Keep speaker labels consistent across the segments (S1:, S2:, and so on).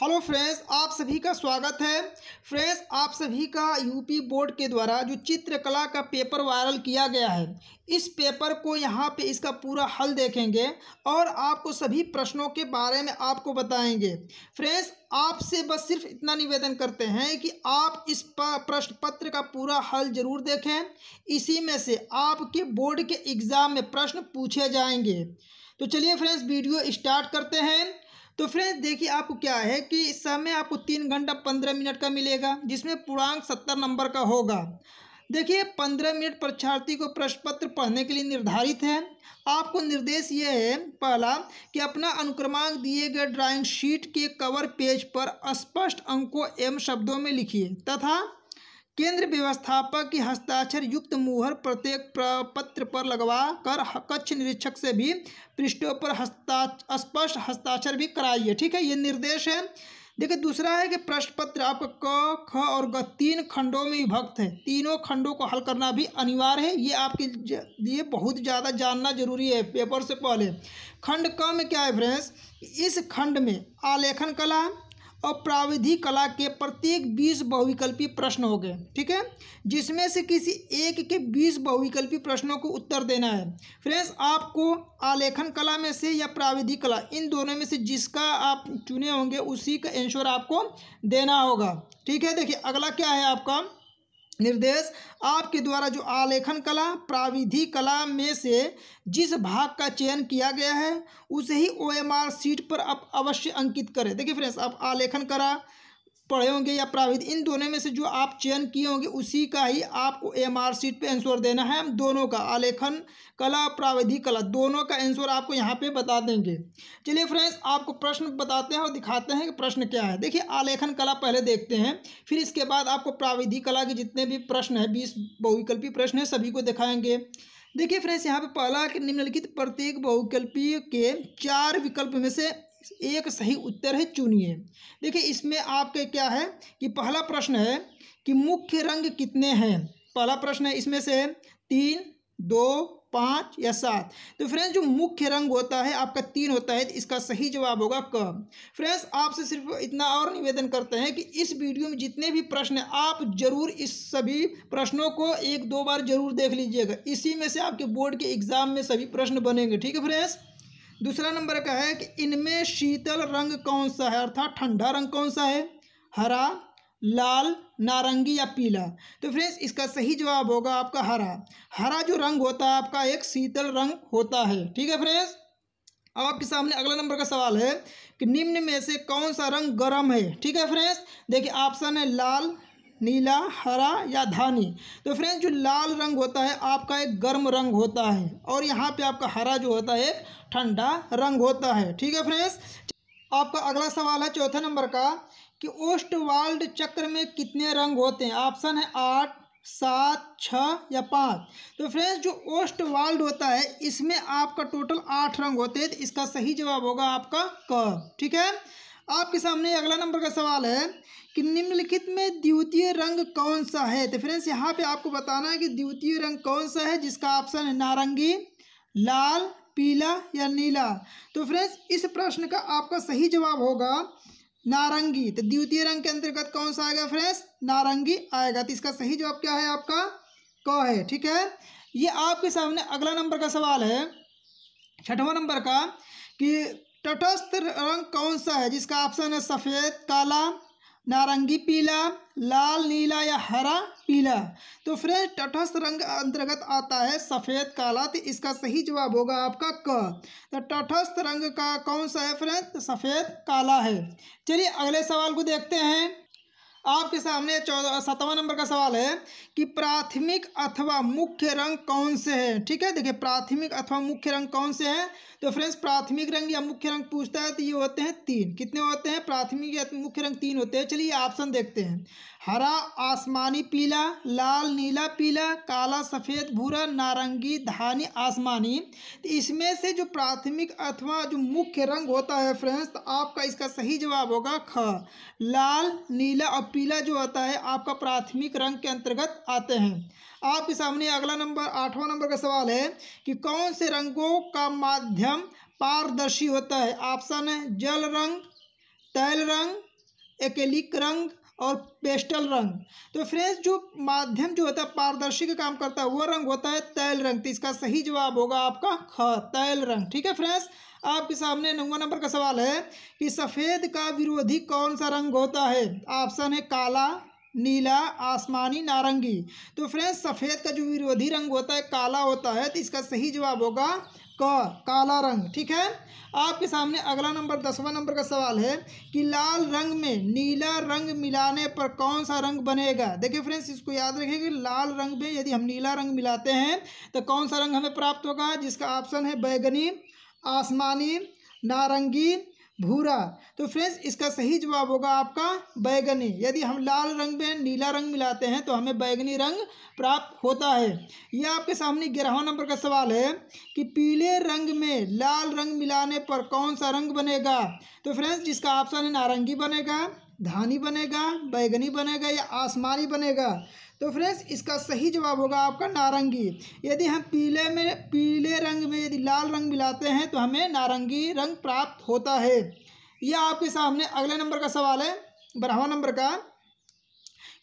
S1: hello friends आप सभी का स्वागत है फ्रेंड्स आप सभी का यूपी बोर्ड के द्वारा जो चित्रकला का पेपर वायरल किया गया है इस पेपर को यहाँ पे इसका पूरा हल देखेंगे और आपको सभी प्रश्नों के बारे में आपको बताएंगे फ्रेंड्स आपसे बस सिर्फ इतना निवेदन करते हैं कि आप इस प्रश्न पत्र का पूरा हल जरूर देखें इसी में से आपके बोर्ड के एग्ज़ाम में प्रश्न पूछे जाएंगे तो चलिए फ्रेंड्स वीडियो स्टार्ट करते हैं तो फ्रेंड्स देखिए आपको क्या है कि इस समय आपको तीन घंटा पंद्रह मिनट का मिलेगा जिसमें पूर्णांक सत्तर नंबर का होगा देखिए पंद्रह मिनट परीक्षार्थी को प्रश्न पत्र पढ़ने के लिए निर्धारित है आपको निर्देश यह है पहला कि अपना अनुक्रमांक दिए गए ड्राइंग शीट के कवर पेज पर स्पष्ट अंकों एवं शब्दों में लिखिए तथा केंद्र व्यवस्थापक की हस्ताक्षर युक्त मुहर प्रत्येक पत्र पर लगवा कर कक्ष निरीक्षक से भी पृष्ठों पर हस्ता स्पष्ट हस्ताक्षर भी कराइए ठीक है ये निर्देश है देखिए दूसरा है कि प्रश्न पत्र आपका क ख और ग तीन खंडों में विभक्त है तीनों खंडों को हल करना भी अनिवार्य है ये आपके लिए बहुत ज़्यादा जानना जरूरी है पेपर से पहले खंड क में क्या है फ्रेंड्स इस खंड में आलेखन कला और प्राविधिक कला के प्रत्येक बीस बहुविकल्पी प्रश्न हो गए ठीक है जिसमें से किसी एक के बीस बहुविकल्पी प्रश्नों को उत्तर देना है फ्रेंड्स आपको आलेखन कला में से या प्राविधिक कला इन दोनों में से जिसका आप चुने होंगे उसी का एंश्योर आपको देना होगा ठीक है देखिए अगला क्या है आपका निर्देश आपके द्वारा जो आलेखन कला प्राविधि कला में से जिस भाग का चयन किया गया है उसे ही ओएमआर सीट पर आप अवश्य अंकित करें देखिए फ्रेंड्स आप आलेखन करा पढ़े होंगे या प्राविध इन दोनों में से जो आप चयन किए होंगे उसी का ही आपको एम आर सीट पर आंसर देना है हम दोनों का आलेखन कला प्राविधिक कला दोनों का आंसर आपको यहाँ पे बता देंगे चलिए फ्रेंड्स आपको प्रश्न बताते हैं और दिखाते हैं कि प्रश्न क्या है देखिए आलेखन कला पहले देखते हैं फिर इसके बाद आपको प्राविधिक कला के जितने भी प्रश्न हैं बीस बहुविकल्पी प्रश्न हैं सभी को दिखाएंगे देखिए फ्रेंड्स यहाँ पे पहला निम्नलिखित प्रत्येक बहुविकल्पी के चार विकल्प में से एक सही उत्तर है चुनिए देखिए इसमें आपके क्या है कि पहला प्रश्न है कि मुख्य रंग कितने हैं पहला प्रश्न है इसमें से तीन दो पाँच या सात तो फ्रेंड्स जो मुख्य रंग होता है आपका तीन होता है तो इसका सही जवाब होगा क फ्रेंड्स आपसे सिर्फ इतना और निवेदन करते हैं कि इस वीडियो में जितने भी प्रश्न हैं आप जरूर इस सभी प्रश्नों को एक दो बार जरूर देख लीजिएगा इसी में से आपके बोर्ड के एग्जाम में सभी प्रश्न बनेंगे ठीक है फ्रेंड्स दूसरा नंबर का है कि इनमें शीतल रंग कौन सा है अर्थात ठंडा रंग कौन सा है हरा लाल नारंगी या पीला तो फ्रेंड्स इसका सही जवाब होगा आपका हरा हरा जो रंग होता है आपका एक शीतल रंग होता है ठीक है फ्रेंड्स अब आपके सामने अगला नंबर का सवाल है कि निम्न में से कौन सा रंग गर्म है ठीक है फ्रेंड्स देखिए ऑप्शन है लाल नीला हरा या धानी तो फ्रेंड्स जो लाल रंग होता है आपका एक गर्म रंग होता है और यहाँ पे आपका हरा जो होता है एक ठंडा रंग होता है ठीक है फ्रेंड्स आपका अगला सवाल है चौथे नंबर का कि ओस्टवाल्ड चक्र में कितने रंग होते हैं ऑप्शन है आठ सात छः या पाँच तो फ्रेंड्स जो ओस्ट वाल्ड होता है इसमें आपका टोटल आठ रंग होते हैं तो इसका सही जवाब होगा आपका क ठीक है आपके सामने अगला नंबर का सवाल है कि निम्नलिखित में द्वितीय रंग कौन सा है तो फ्रेंड्स यहाँ पे आपको बताना है कि द्वितीय रंग कौन सा है जिसका ऑप्शन है नारंगी लाल पीला या नीला तो फ्रेंड्स इस प्रश्न का आपका सही जवाब होगा नारंगी तो द्वितीय रंग के अंतर्गत कौन सा आएगा फ्रेंड्स नारंगी आएगा तो इसका सही जवाब क्या है आपका क है ठीक है ये आपके सामने अगला नंबर का सवाल है छठवां नंबर का कि तटस्थ रंग कौन सा है जिसका ऑप्शन है सफ़ेद काला नारंगी पीला लाल नीला या हरा पीला तो फ्रेंड तटस्थ रंग अंतर्गत आता है सफ़ेद काला तो इसका सही जवाब होगा आपका क तो तटस्थ रंग का कौन सा है फ्रेंड सफ़ेद काला है चलिए अगले सवाल को देखते हैं आपके सामने चौदह सतवा नंबर का सवाल है कि प्राथमिक अथवा मुख्य रंग कौन से हैं ठीक है देखिए प्राथमिक अथवा मुख्य रंग कौन से हैं तो फ्रेंड्स प्राथमिक रंग या मुख्य रंग पूछता है तो ये होते हैं तीन कितने होते हैं प्राथमिक या मुख्य रंग तीन होते हैं चलिए ऑप्शन देखते हैं हरा आसमानी पीला लाल नीला पीला काला सफ़ेद भूरा नारंगी धानी आसमानी तो इसमें से जो प्राथमिक अथवा जो मुख्य रंग होता है फ्रेंड्स तो आपका इसका सही जवाब होगा ख लाल नीला और पीला जो आता है आपका प्राथमिक रंग के अंतर्गत आते हैं आपके सामने अगला नंबर आठवां नंबर का सवाल है कि कौन से रंगों का माध्यम पारदर्शी होता है ऑप्शन है जल रंग तैल रंग एकेलिक रंग और पेस्टल रंग तो फ्रेंड्स जो माध्यम जो होता है पारदर्शी का काम करता है वह रंग होता है तैल रंग तो इसका सही जवाब होगा आपका ख तैल रंग ठीक है फ्रेंड्स आपके सामने नौवा नंबर का सवाल है कि सफ़ेद का विरोधी कौन सा रंग होता है ऑप्शन है काला नीला आसमानी नारंगी तो फ्रेंड्स सफ़ेद का जो विरोधी रंग होता है काला होता है तो इसका सही जवाब होगा क काला रंग ठीक है आपके सामने अगला नंबर दसवां नंबर का सवाल है कि लाल रंग में नीला रंग मिलाने पर कौन सा रंग बनेगा देखिए फ्रेंड्स इसको याद रखें कि लाल रंग में यदि हम नीला रंग मिलाते हैं तो कौन सा रंग हमें प्राप्त होगा जिसका ऑप्शन है बैगनी आसमानी नारंगी भूरा तो फ्रेंड्स इसका सही जवाब होगा आपका बैगनी यदि हम लाल रंग में नीला रंग मिलाते हैं तो हमें बैगनी रंग प्राप्त होता है यह आपके सामने ग्यारहवा नंबर का सवाल है कि पीले रंग में लाल रंग मिलाने पर कौन सा रंग बनेगा तो फ्रेंड्स जिसका ऑप्शन है नारंगी बनेगा धानी बनेगा बैगनी बनेगा या आसमानी बनेगा तो फ्रेंड्स इसका सही जवाब होगा आपका नारंगी यदि हम पीले में पीले रंग में यदि लाल रंग मिलाते हैं तो हमें नारंगी रंग प्राप्त होता है यह आपके सामने अगले नंबर का सवाल है बारहवा नंबर का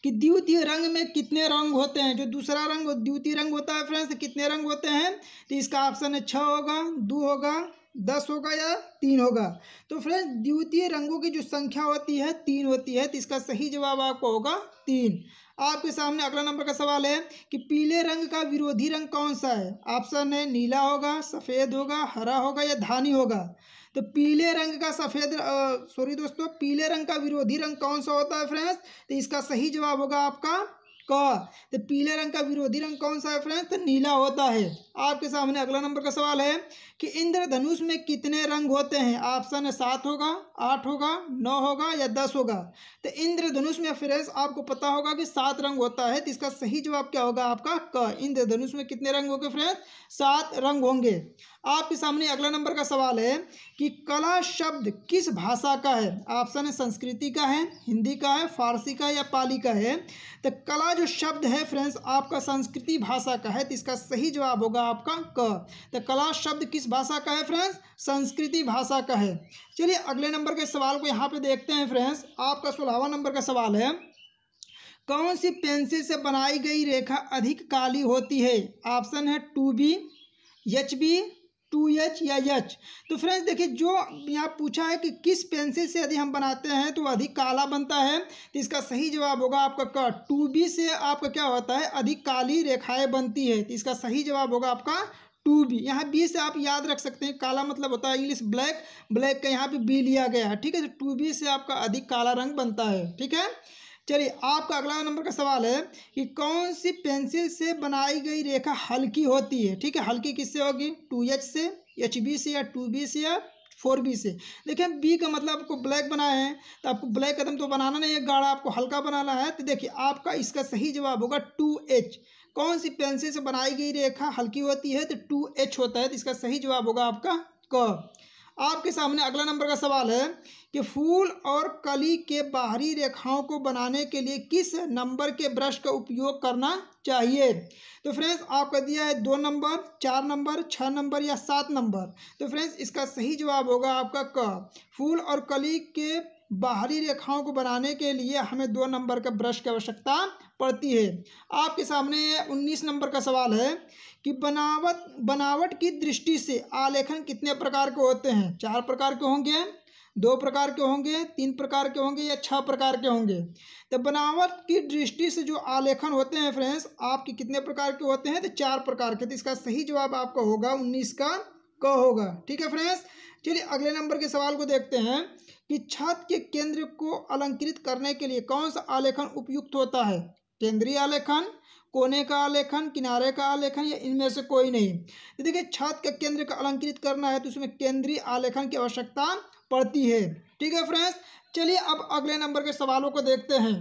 S1: कि द्वितीय रंग में कितने रंग होते हैं जो दूसरा रंग द्वितीय रंग होता है फ्रेंड्स तो कितने रंग होते हैं तो इसका ऑप्शन है छः होगा दो होगा दस होगा या तीन होगा तो फ्रेंड्स द्वितीय रंगों की जो संख्या होती है तीन होती है तो इसका सही जवाब आपको होगा तीन आपके सामने अगला नंबर का सवाल है कि पीले रंग का विरोधी रंग कौन सा है ऑप्शन है नीला होगा सफ़ेद होगा हरा होगा या धानी होगा तो पीले रंग का सफ़ेद सॉरी दोस्तों पीले रंग का विरोधी रंग कौन सा होता है फ्रेंड्स तो इसका सही जवाब होगा आपका क तो पीले रंग का विरोधी रंग कौन सा है फ्रेंड्स तो नीला होता है आपके सामने अगला नंबर का सवाल है कि इंद्रधनुष में कितने रंग होते हैं ऑप्शन है सात होगा आठ होगा नौ होगा या दस होगा तो इंद्रधनुष में फ्रेंड्स आपको पता होगा कि सात रंग होता है तो इसका सही जवाब क्या होगा आपका क इंद्रधनुष में कितने रंग होंगे फ्रेंड्स सात रंग होंगे आपके सामने अगला नंबर का सवाल है कि कला शब्द किस भाषा का है ऑप्शन है संस्कृति का है हिंदी का है फारसी का है या पाली का है तो कला जो शब्द है फ्रेंड्स आपका संस्कृति भाषा का है तो इसका सही जवाब होगा आपका क तो कला शब्द किस भाषा का है फ्रेंड्स संस्कृति भाषा का है चलिए अगले नंबर के सवाल को यहाँ पर देखते हैं फ्रेंड्स आपका सोलहवा नंबर का सवाल है कौन सी पेंसिल से बनाई गई रेखा अधिक काली होती है ऑप्शन है two B H B two H या एच तो फ्रेंड्स देखिए जो यहाँ पूछा है कि किस पेंसिल से यदि हम बनाते हैं तो अधिक काला बनता है तो इसका सही जवाब होगा आपका क टू बी से आपका क्या होता है अधिक काली रेखाएं बनती है तो इसका सही जवाब होगा आपका टू बी यहाँ बी से आप याद रख सकते हैं काला मतलब होता है इंग्लिश ब्लैक ब्लैक का यहाँ पर बी लिया गया है ठीक है तो टू बी से आपका अधिक काला रंग बनता है ठीक है चलिए आपका अगला नंबर का सवाल है कि कौन सी पेंसिल से बनाई गई रेखा हल्की होती है ठीक है हल्की किससे होगी टू एच से एच बी से या टू बी से या फोर बी से देखिए बी का मतलब आपको ब्लैक बनाए हैं तो आपको ब्लैक कदम तो बनाना नहीं है गाढ़ा आपको हल्का बनाना है तो देखिए आपका इसका सही जवाब होगा टू एच कौन सी पेंसिल से बनाई गई रेखा हल्की होती है तो टू एच होता है तो इसका सही जवाब होगा आपका क आपके सामने अगला नंबर का सवाल है कि फूल और कली के बाहरी रेखाओं को बनाने के लिए किस नंबर के ब्रश का उपयोग करना चाहिए तो फ्रेंड्स आपका दिया है दो नंबर चार नंबर छः नंबर या सात नंबर तो फ्रेंड्स इसका सही जवाब होगा आपका क फूल और कली के बाहरी रेखाओं को बनाने के लिए हमें दो नंबर के ब्रश की आवश्यकता पड़ती है आपके सामने उन्नीस नंबर का सवाल है कि बनावट बनावट की दृष्टि से आलेखन कितने प्रकार के होते हैं चार प्रकार के होंगे दो प्रकार के होंगे तीन प्रकार के होंगे या छह प्रकार के होंगे तो बनावट की दृष्टि से जो आलेखन होते हैं फ्रेंड्स आपके कितने प्रकार के होते हैं तो चार प्रकार के तो इसका सही जवाब आपका होगा उन्नीस का क होगा ठीक है फ्रेंड्स चलिए अगले नंबर के सवाल को देखते हैं कि छत के केंद्र को अलंकृत करने के लिए कौन सा आलेखन उपयुक्त होता है केंद्रीय आलेखन कोने का आलेखन किनारे का आलेखन या इनमें से कोई नहीं तो देखिए छत के केंद्र का अलंकृत करना है तो उसमें केंद्रीय आलेखन की आवश्यकता पड़ती है ठीक है फ्रेंड्स चलिए अब अगले नंबर के सवालों को देखते हैं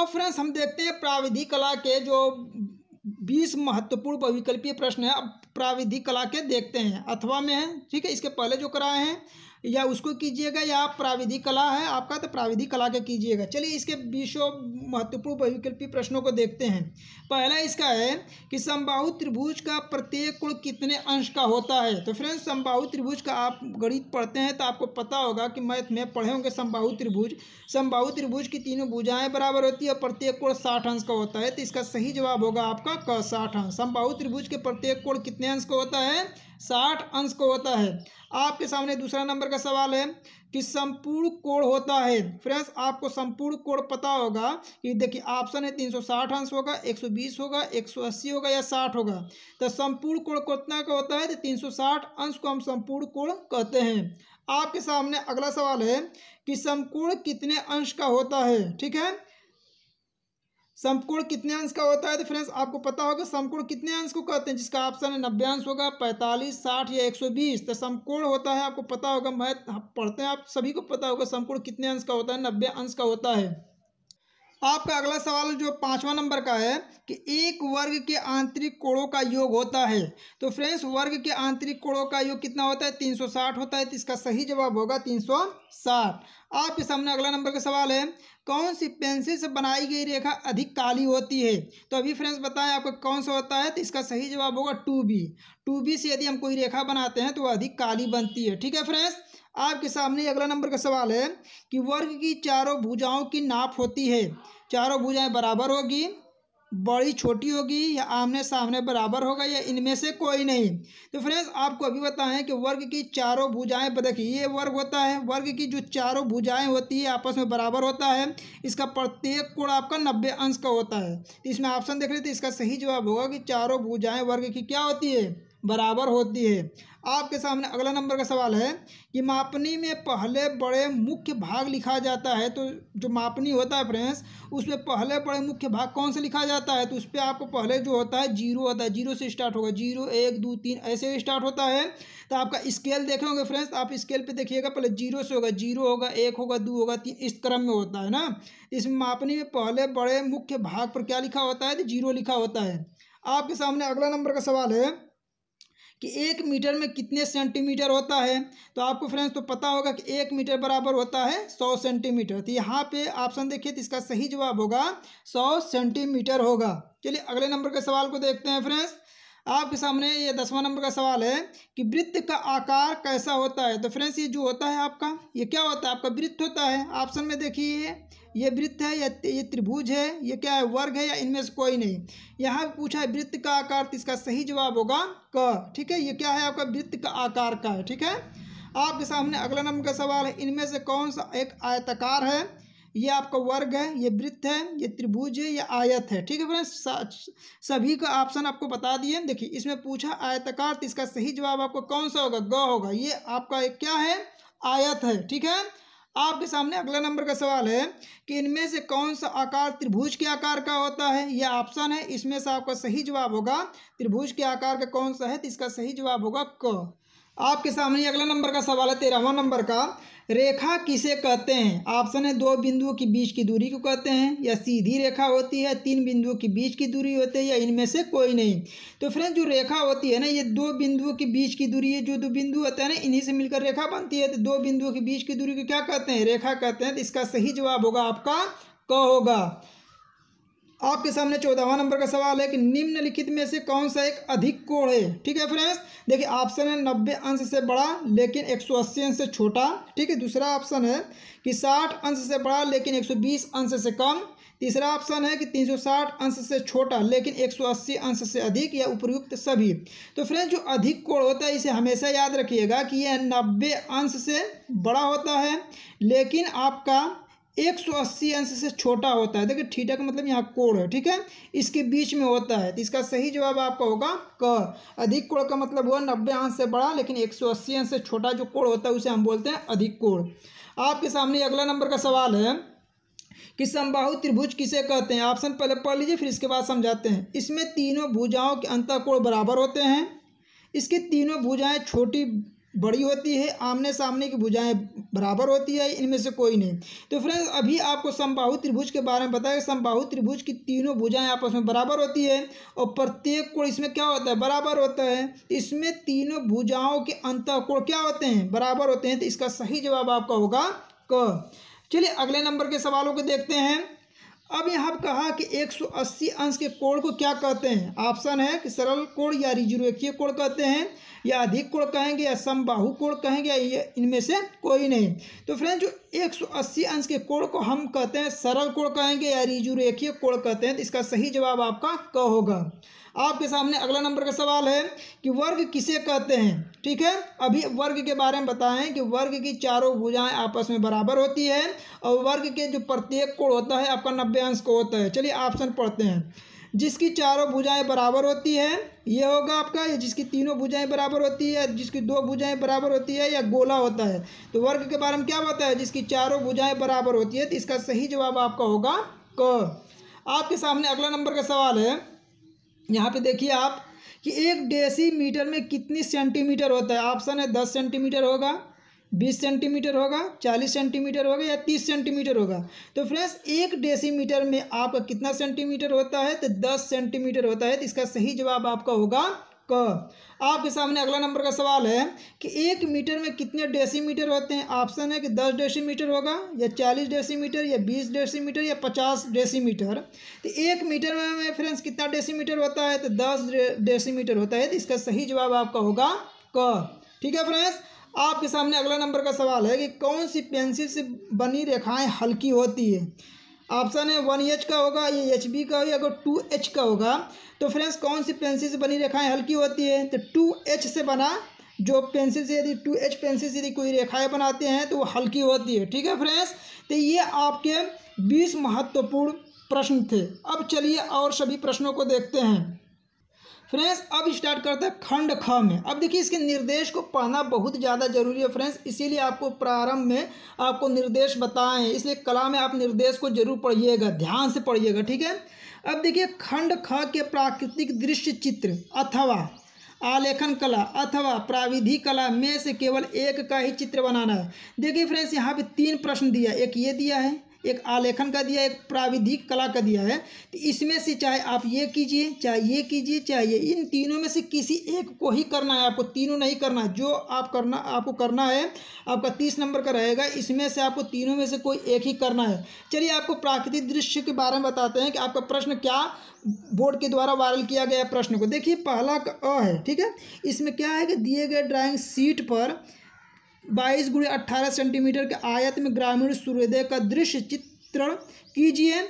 S1: और फ्रेंड्स हम देखते हैं प्राविधि कला के जो बीस महत्वपूर्ण बहुविकल्पीय प्रश्न है अब प्राविधिक कला के देखते हैं अथवा में है ठीक है इसके पहले जो कराए हैं या उसको कीजिएगा या प्राविधिक कला है आपका तो प्राविधिक कला के कीजिएगा चलिए इसके बीसों महत्वपूर्ण वैकल्पिक प्रश्नों को देखते हैं पहला इसका है कि समबाहु त्रिभुज का प्रत्येक कोण कितने अंश का होता है तो फ्रेंड्स समबाहु त्रिभुज का आप गणित पढ़ते हैं तो आपको पता होगा कि मैथ में पढ़े होंगे समबाहु त्रिभुज समबाहु त्रिभुज की तीनों भूजाएँ बराबर होती है और प्रत्येक कोण साठ अंश का होता है तो इसका सही जवाब होगा आपका क साठ अंश संभा त्रिभुज के प्रत्येक कोण कितने अंश का होता है साठ अंश को होता है आपके सामने दूसरा नंबर का सवाल है कि संपूर्ण कोण होता है फ्रेंड्स आपको संपूर्ण कोण पता होगा कि देखिए ऑप्शन है 360 अंश होगा 120 होगा 180 होगा या 60 होगा तो संपूर्ण कोण कितना का होता है तो 360 अंश को हम संपूर्ण कोण कहते हैं आपके सामने अगला सवाल है कि संपूर्ण कितने अंश का होता है ठीक है समकोण कितने अंश का होता है तो फ्रेंड्स आपको पता होगा समकोण कितने अंश को कहते हैं जिसका ऑप्शन है नब्बे अंश होगा पैंतालीस साठ या एक सौ बीस तो समकोण होता है आपको पता होगा मैं हाँ, पढ़ते हैं आप सभी को पता होगा समकोण कितने अंश का होता है नब्बे अंश का होता है आपका अगला सवाल जो पाँचवा नंबर का है कि एक वर्ग के आंतरिक कोणों का योग होता है तो फ्रेंड्स वर्ग के आंतरिक कोणों का योग कितना होता है 360 होता है तो इसका सही जवाब होगा 360 आपके सामने अगला नंबर का सवाल है कौन सी पेंसिल से बनाई गई रेखा अधिक काली होती है तो अभी फ्रेंड्स बताएं आपका कौन सा होता है तो इसका सही जवाब होगा टू बी टू बी से यदि हम कोई रेखा बनाते हैं तो वह अधिक काली बनती है ठीक है फ्रेंड्स आपके सामने अगला नंबर का सवाल है कि वर्ग की चारों भुजाओं की नाप होती है चारों भुजाएं बराबर होगी बड़ी छोटी होगी या आमने सामने बराबर होगा या इनमें से कोई नहीं तो फ्रेंड्स आपको अभी बताएं कि वर्ग की चारों भुजाएं पर देखिए ये वर्ग होता है वर्ग की जो चारों भुजाएं होती है आपस में बराबर होता है इसका प्रत्येक कोण आपका नब्बे अंश का होता है तो इसमें ऑप्शन देख रहे थे इसका सही जवाब होगा कि चारों भुजाएँ वर्ग की क्या होती है बराबर होती है आपके सामने अगला नंबर का सवाल है कि मापनी में पहले बड़े मुख्य भाग लिखा जाता है तो जो मापनी होता है फ्रेंड्स उसमें पहले बड़े मुख्य भाग कौन से लिखा जाता है तो उस पर आपको पहले जो होता है जीरो होता है जीरो से स्टार्ट होगा जीरो एक दो तीन ऐसे स्टार्ट होता है तो आपका स्केल देखे होंगे फ्रेंड्स आप स्केल पर देखिएगा पहले जीरो से होगा जीरो होगा एक होगा दो होगा तीन इस क्रम में होता है ना इसमें मापनी में पहले बड़े मुख्य भाग पर क्या लिखा होता है तो जीरो लिखा होता है आपके सामने अगला नंबर का सवाल है कि एक मीटर में कितने सेंटीमीटर होता है तो आपको फ्रेंड्स तो पता होगा कि एक मीटर बराबर होता है सौ सेंटीमीटर तो यहाँ पे ऑप्शन देखिए तो इसका सही जवाब होगा सौ सेंटीमीटर होगा चलिए अगले नंबर के सवाल को देखते हैं फ्रेंड्स आपके सामने ये दसवां नंबर का सवाल है कि वृत्त का आकार कैसा होता है तो फ्रेंड्स ये जो होता है आपका ये क्या होता है आपका वृत्त होता है ऑप्शन में देखिए ये वृत्त है या ये त्रिभुज है ये क्या है वर्ग है या इनमें से कोई नहीं यहाँ पूछा है वृत्त का आकार तो इसका सही जवाब होगा क ठीक है ये क्या है आपका वृत्त का आकार का है ठीक है आपके सामने अगला नंबर का सवाल है इनमें से कौन सा एक आयताकार है ये आपका वर्ग है ये वृत्त है ये त्रिभुज है ये आयत है ठीक है फ्रेंड्स सभी का ऑप्शन आपको बता दिए देखिए इसमें पूछा आयतकार तो इसका सही जवाब आपको कौन सा होगा ग होगा ये आपका क्या है आयत है ठीक है आपके सामने अगला नंबर का सवाल है कि इनमें से कौन सा आकार त्रिभुज के आकार का होता है यह ऑप्शन है इसमें से आपका सही जवाब होगा त्रिभुज के आकार का कौन सा है तो इसका सही जवाब होगा क आपके सामने अगला नंबर का सवाल है तेरहवा नंबर का रेखा किसे कहते हैं ऑप्शन है दो बिंदुओं के बीच की दूरी को कहते हैं या सीधी रेखा होती है तीन बिंदुओं के बीच की दूरी होती है या इनमें से कोई नहीं तो फ्रेंड जो रेखा होती है ना ये दो बिंदुओं के बीच की दूरी है जो दो बिंदु होते हैं ना इन्हीं से मिलकर रेखा बनती है तो दो बिंदुओं के बीच की दूरी को क्या कहते हैं रेखा कहते हैं तो इसका सही जवाब होगा आपका क होगा आपके सामने चौदहवा नंबर का सवाल है कि निम्नलिखित में से कौन सा एक अधिक कोण है ठीक है फ्रेंड्स देखिए ऑप्शन है नब्बे अंश से बड़ा लेकिन एक सौ अस्सी अंश से छोटा ठीक है दूसरा ऑप्शन है कि साठ अंश से बड़ा लेकिन एक सौ बीस अंश से कम तीसरा ऑप्शन है कि 360 अंश से छोटा लेकिन 180 अंश से अधिक या उपयुक्त सभी तो फ्रेंड्स जो अधिक कोण होता है इसे हमेशा याद रखिएगा कि यह 90 अंश से बड़ा होता है लेकिन आपका एक सौ अस्सी अंश से छोटा होता है देखिए थीटा का मतलब यहाँ कोण है ठीक है इसके बीच में होता है तो इसका सही जवाब आपका होगा क अधिक कोण का मतलब हुआ नब्बे अंश से बड़ा लेकिन एक सौ अस्सी अंश से छोटा जो कोण होता है उसे हम बोलते हैं अधिक कोण आपके सामने अगला नंबर का सवाल है कि समबाहु त्रिभुज किसे कहते हैं ऑप्शन पहले पढ़ लीजिए फिर इसके बाद समझाते हैं इसमें तीनों भुजाओं के अंतः कोण बराबर होते हैं इसकी तीनों भुजाएं छोटी बड़ी होती है आमने सामने की भुजाएं बराबर होती है इनमें से कोई नहीं तो फ्रेंड्स अभी आपको समबाहु त्रिभुज के बारे में बताया समबाहु त्रिभुज की तीनों भुजाएं आपस में बराबर होती है और प्रत्येक कोण इसमें क्या होता है बराबर होता है इसमें तीनों भुजाओं के अंत कोण क्या होते हैं बराबर होते हैं तो इसका सही जवाब आपका होगा क चलिए अगले नंबर के सवालों को देखते हैं अब यहाँ कहा कि 180 अंश के कोण को क्या कहते हैं ऑप्शन है कि सरल कोण या रिजुरेखीय कोण कहते हैं या अधिक कोण कहेंगे या समबाहु कोण कहेंगे या इनमें से कोई नहीं तो फ्रेंड जो 180 अंश के कोण को हम कहते हैं सरल कोण कहेंगे या रिजुरेखीय कोण कहते हैं तो इसका सही जवाब आपका क होगा आपके सामने अगला नंबर का सवाल है कि वर्ग किसे कहते हैं ठीक है अभी वर्ग के बारे में बताएं कि वर्ग की चारों भुजाएं आपस में बराबर होती है और वर्ग के जो प्रत्येक कोण होता है आपका नब्बे अंश को होता है चलिए ऑप्शन पढ़ते हैं जिसकी चारों भुजाएं बराबर होती है ये होगा आपका जिसकी तीनों भुजाएं बराबर होती है जिसकी दो भुजाएं बराबर होती है या गोला होता है तो वर्ग के बारे में क्या होता है जिसकी चारों भुजाएं बराबर होती है तो इसका सही जवाब आपका होगा क आपके सामने अगला नंबर का सवाल है यहाँ पे देखिए आप कि एक डेसी में कितनी सेंटीमीटर होता है ऑप्शन है दस सेंटीमीटर होगा बीस सेंटीमीटर होगा चालीस सेंटीमीटर होगा या तीस सेंटीमीटर होगा तो फ्रेंड्स एक डेसीमीटर में आपका कितना सेंटीमीटर होता है तो दस सेंटीमीटर होता है तो इसका सही जवाब आपका होगा क आपके सामने अगला नंबर का सवाल है कि एक मीटर में कितने डेसीमीटर होते हैं ऑप्शन है कि दस डेसीमीटर होगा या चालीस डेसीमीटर या बीस डेसीमीटर या पचास डेसीमीटर तो एक मीटर में फ्रेंड्स कितना डेसीमीटर होता है तो दस डेसीमीटर होता है तो इसका सही जवाब आपका होगा क ठीक है फ्रेंड्स आपके सामने अगला नंबर का सवाल है कि कौन सी पेंसिल से बनी रेखाएं हल्की होती है ऑप्शन है वन एच का होगा ये एच बी का होगा अगर टू एच का होगा तो फ्रेंड्स कौन सी पेंसिल से बनी रेखाएं हल्की होती है तो टू एच से बना जो पेंसिल से यदि टू एच पेंसिल से यदि कोई रेखाएं बनाते हैं तो वो हल्की होती है ठीक है फ्रेंड्स तो ये आपके बीस महत्वपूर्ण प्रश्न थे अब चलिए और सभी प्रश्नों को देखते हैं फ्रेंड्स अब स्टार्ट करते हैं खंड ख में अब देखिए इसके निर्देश को पढ़ना बहुत ज़्यादा जरूरी है फ्रेंड्स इसीलिए आपको प्रारंभ में आपको निर्देश बताएं इसलिए कला में आप निर्देश को जरूर पढ़िएगा ध्यान से पढ़िएगा ठीक है अब देखिए खंड ख के प्राकृतिक दृश्य चित्र अथवा आलेखन कला अथवा प्राविधि कला में से केवल एक का ही चित्र बनाना है देखिए फ्रेंड्स यहाँ पे तीन प्रश्न दिया एक ये दिया है एक आलेखन का दिया एक प्राविधिक कला का दिया है तो इसमें से चाहे आप ये कीजिए चाहे ये कीजिए चाहे ये इन तीनों में से किसी एक को ही करना है आपको तीनों नहीं करना है जो आप करना आपको करना है आपका तीस नंबर का रहेगा इसमें से आपको तीनों में से कोई एक ही करना है चलिए आपको प्राकृतिक दृश्य के बारे में बताते हैं कि आपका प्रश्न क्या बोर्ड के द्वारा वायरल किया गया प्रश्न को देखिए पहला अ है ठीक है इसमें क्या है कि दिए गए ड्राइंग सीट पर बाईस गुड़े अट्ठारह सेंटीमीटर के आयत में ग्रामीण सूर्योदय का दृश्य चित्रण कीजिए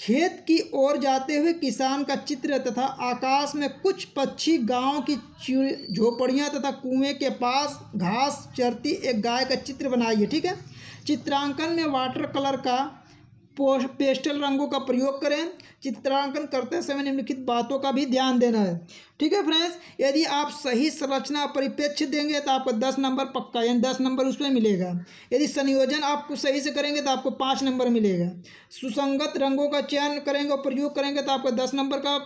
S1: खेत की ओर जाते हुए किसान का चित्र तथा आकाश में कुछ पक्षी गांव की झोपड़ियां तथा कुएं के पास घास चरती एक गाय का चित्र बनाइए ठीक है चित्रांकन में वाटर कलर का पेस्टल रंगों का प्रयोग करें चित्रांकन करते समय निम्नलिखित बातों का भी ध्यान देना है ठीक है फ्रेंड्स यदि आप सही संरचना परिप्रेक्ष्य देंगे तो आपको दस नंबर पक्का यानी दस नंबर उसमें मिलेगा यदि संयोजन आपको सही से करेंगे तो आपको पाँच नंबर मिलेगा सुसंगत रंगों का चयन करेंगे और प्रयोग करेंगे तो आपको दस नंबर का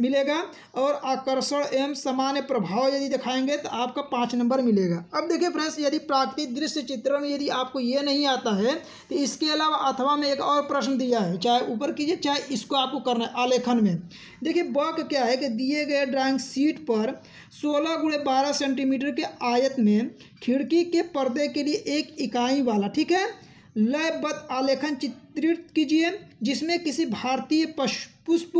S1: मिलेगा और आकर्षण एवं सामान्य प्रभाव यदि दिखाएंगे तो आपका पाँच नंबर मिलेगा अब देखिए फ्रेंड्स यदि प्राकृतिक दृश्य चित्रण में यदि आपको ये नहीं आता है तो इसके अलावा अथवा में एक और प्रश्न दिया है चाहे ऊपर कीजिए चाहे इसको आपको करना है आलेखन में देखिए वर्क क्या है कि दिए गए ड्राइंग शीट पर सोलह गुड़े बारह सेंटीमीटर के आयत में खिड़की के पर्दे के लिए एक इकाई वाला ठीक है लयबद्ध आलेखन चित्रित कीजिए जिसमें किसी भारतीय पुष्प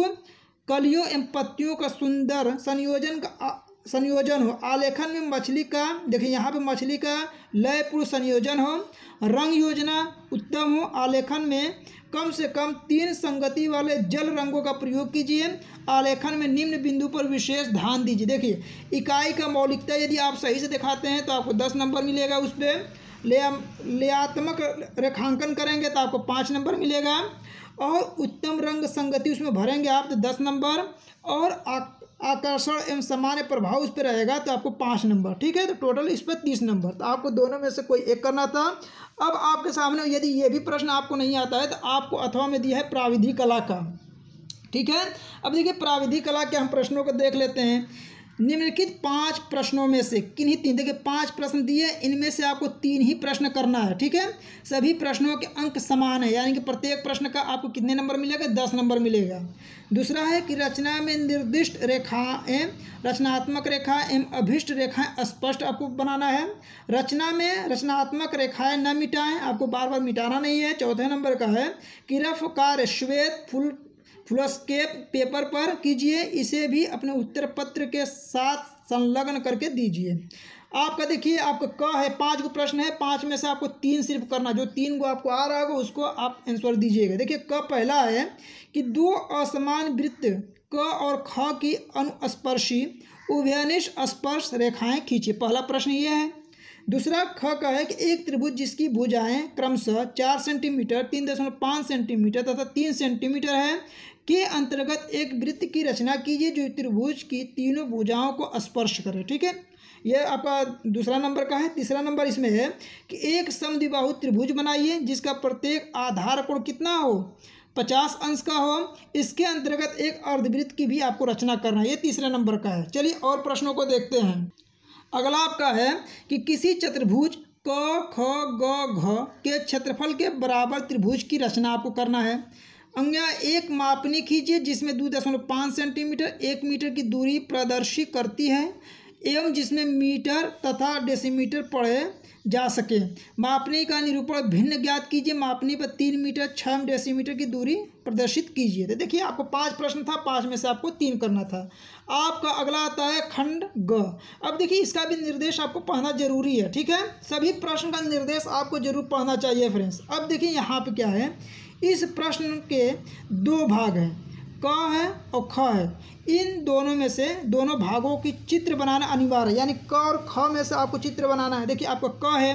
S1: कलियों एवं पत्तियों का सुंदर संयोजन का संयोजन हो आलेखन में मछली का देखिए यहाँ पे मछली का लय पूर्व संयोजन हो रंग योजना उत्तम हो आलेखन में कम से कम तीन संगति वाले जल रंगों का प्रयोग कीजिए आलेखन में निम्न बिंदु पर विशेष ध्यान दीजिए देखिए इकाई का मौलिकता यदि आप सही से दिखाते हैं तो आपको दस नंबर मिलेगा उस पर लयात्मक रेखांकन करेंगे तो आपको पाँच नंबर मिलेगा और उत्तम रंग संगति उसमें भरेंगे आप तो दस नंबर और आकर्षण एवं सामान्य प्रभाव उस पर रहेगा तो आपको पाँच नंबर ठीक है तो टोटल इस पर तीस नंबर तो आपको दोनों में से कोई एक करना था अब आपके सामने यदि ये भी प्रश्न आपको नहीं आता है तो आपको अथवा में दिया है प्राविधि कला का ठीक है अब देखिए प्राविधि कला के हम प्रश्नों को देख लेते हैं निम्नलिखित पांच प्रश्नों में से किन्हीं तीन देखिए पांच प्रश्न दिए इनमें से आपको तीन ही प्रश्न करना है ठीक है सभी प्रश्नों के अंक समान है यानी कि प्रत्येक प्रश्न का आपको कितने नंबर मिलेगा दस नंबर मिलेगा दूसरा है कि रचना में निर्दिष्ट रेखाएं रचनात्मक रेखा एवं अभिष्ट रेखाएं स्पष्ट आपको बनाना है रचना में रचनात्मक रेखाएं न मिटाएं आपको बार बार मिटाना नहीं है चौथे नंबर का है कि रफ कार्य श्वेत फूल फ्लोस्केप पेपर पर कीजिए इसे भी अपने उत्तर पत्र के साथ संलग्न करके दीजिए आपका देखिए आपका क है पाँच को प्रश्न है पाँच में से आपको तीन सिर्फ करना जो तीन को आपको आ रहा होगा उसको आप आंसर दीजिएगा देखिए क पहला है कि दो असमान वृत्त क और ख की अनुस्पर्शी उभयनिष स्पर्श रेखाएं खींचे पहला प्रश्न यह है दूसरा ख का है कि एक त्रिभुज जिसकी भुजाएं क्रमशः चार सेंटीमीटर तीन दशमलव पाँच सेंटीमीटर तथा तीन सेंटीमीटर है के अंतर्गत एक वृत्त की रचना कीजिए जो त्रिभुज की तीनों भुजाओं को स्पर्श करे ठीक है यह आपका दूसरा नंबर का है तीसरा नंबर इसमें है कि एक समद्विबाहु त्रिभुज बनाइए जिसका प्रत्येक आधार कोण कितना हो पचास अंश का हो इसके अंतर्गत एक अर्धवृत्त की भी आपको रचना करना है ये तीसरे नंबर का है चलिए और प्रश्नों को देखते हैं अगला आपका है कि किसी चतुर्भुज क ख ग घ के क्षेत्रफल के बराबर त्रिभुज की रचना आपको करना है अंग्या एक मापनी खींचिए जिसमें दो दशमलव पाँच सेंटीमीटर एक मीटर की दूरी प्रदर्शित करती है एवं जिसमें मीटर तथा डेसीमीटर पढ़े जा सके मापने का निरूपण भिन्न ज्ञात कीजिए मापने पर तीन मीटर छः डेसीमीटर की दूरी प्रदर्शित कीजिए तो देखिए आपको पांच प्रश्न था पांच में से आपको तीन करना था आपका अगला आता है खंड ग अब देखिए इसका भी निर्देश आपको पढ़ना जरूरी है ठीक है सभी प्रश्न का निर्देश आपको जरूर पढ़ना चाहिए फ्रेंड्स अब देखिए यहाँ पर क्या है इस प्रश्न के दो भाग हैं क है और ख है इन दोनों में से दोनों भागों की चित्र बनाना अनिवार्य है यानी क और ख में से आपको चित्र बनाना है देखिए आपको क है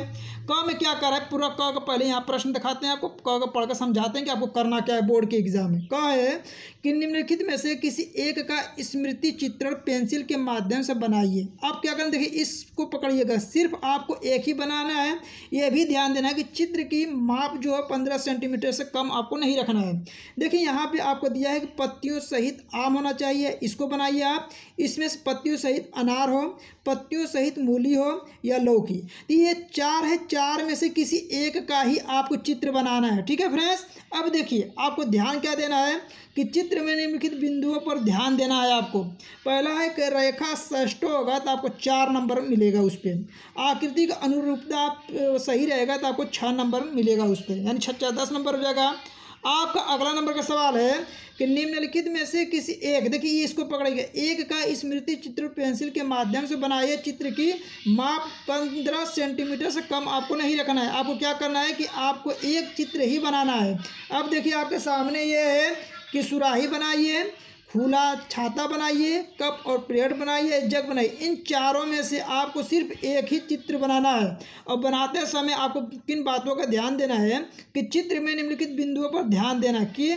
S1: क में क्या कर रहा है पूरा क का पहले यहाँ प्रश्न दिखाते हैं आपको क का पढ़कर समझाते हैं कि आपको करना क्या है बोर्ड के एग्जाम में क है कि निम्नलिखित में से किसी एक का स्मृति चित्रण पेंसिल के माध्यम से बनाइए आप क्या करें देखिए इसको पकड़िएगा सिर्फ आपको एक ही बनाना है ये भी ध्यान देना है कि चित्र की माप जो है पंद्रह सेंटीमीटर से कम आपको नहीं रखना है देखिए यहाँ पर आपको दिया है कि पत्तियों सहित आम होना चाहिए इसको बनाइए आप इसमें से पत्तियों सहित अनार हो पत्तियों सहित मूली हो या लौकी तो ये चार है चार में से किसी एक का ही आपको चित्र बनाना है ठीक है फ्रेंड्स अब देखिए आपको ध्यान क्या देना है कि चित्र में निम्नलिखित बिंदुओं पर ध्यान देना है आपको पहला है कि रेखा ष्ठ होगा तो आपको चार नंबर मिलेगा उस पर आकृति का अनुरूपता सही रहेगा तो आपको छः नंबर मिलेगा उस पर यानी छः दस नंबर हो जाएगा आपका अगला नंबर का सवाल है कि निम्नलिखित में से किसी एक देखिए इसको पकड़ेगा एक का स्मृति चित्र पेंसिल के माध्यम से बनाए चित्र की माप पंद्रह सेंटीमीटर से कम आपको नहीं रखना है आपको क्या करना है कि आपको एक चित्र ही बनाना है अब देखिए आपके सामने ये है कि सुराही बनाइए खुला छाता बनाइए कप और प्लेट बनाइए जग बनाइए इन चारों में से आपको सिर्फ एक ही चित्र बनाना है और बनाते समय आपको किन बातों का ध्यान देना है कि चित्र में निम्नलिखित बिंदुओं पर ध्यान देना कि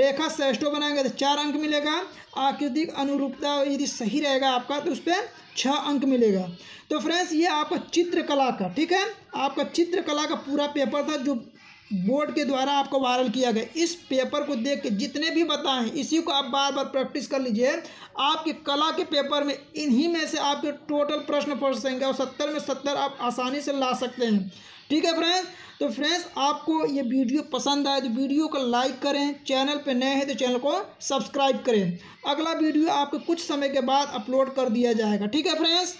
S1: रेखा श्रेष्ठों बनाएंगे तो चार अंक मिलेगा आकृतिक अनुरूपता यदि सही रहेगा आपका तो उस पर छः अंक मिलेगा तो फ्रेंड्स ये आपका चित्रकला का ठीक है आपका चित्रकला का पूरा पेपर था जो बोर्ड के द्वारा आपको वायरल किया गया इस पेपर को देख के जितने भी बताएं इसी को आप बार बार प्रैक्टिस कर लीजिए आपके कला के पेपर में इन्हीं में से आपके टोटल प्रश्न पड़ सकेंगे और सत्तर में सत्तर आप आसानी से ला सकते हैं ठीक है फ्रेंड्स तो फ्रेंड्स आपको ये वीडियो पसंद आए तो वीडियो को लाइक करें चैनल पर नए हैं तो चैनल को सब्सक्राइब करें अगला वीडियो आपको कुछ समय के बाद अपलोड कर दिया जाएगा ठीक है फ्रेंड्स